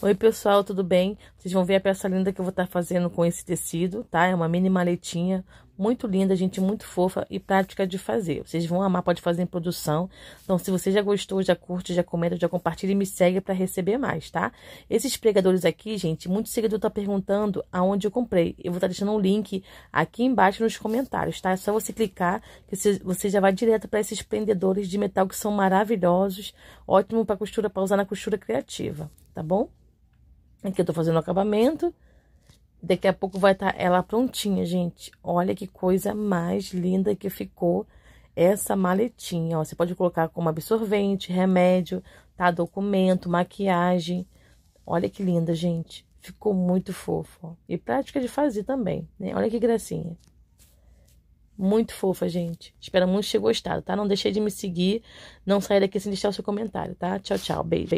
Oi pessoal, tudo bem? Vocês vão ver a peça linda que eu vou estar tá fazendo com esse tecido, tá? É uma mini maletinha, muito linda, gente, muito fofa e prática de fazer. Vocês vão amar, pode fazer em produção. Então, se você já gostou, já curte, já comenta, já compartilha e me segue para receber mais, tá? Esses pregadores aqui, gente, muito seguidor tá perguntando aonde eu comprei. Eu vou estar tá deixando um link aqui embaixo nos comentários, tá? É só você clicar que você já vai direto para esses prendedores de metal que são maravilhosos, ótimo para costura, para usar na costura criativa, tá bom? Aqui eu tô fazendo o acabamento. Daqui a pouco vai estar tá ela prontinha, gente. Olha que coisa mais linda que ficou essa maletinha, ó. Você pode colocar como absorvente, remédio, tá? Documento, maquiagem. Olha que linda, gente. Ficou muito fofo, ó. E prática de fazer também, né? Olha que gracinha. Muito fofa, gente. Espero muito que tenha gostado, tá? Não deixe de me seguir. Não saia daqui sem deixar o seu comentário, tá? Tchau, tchau. Beijo.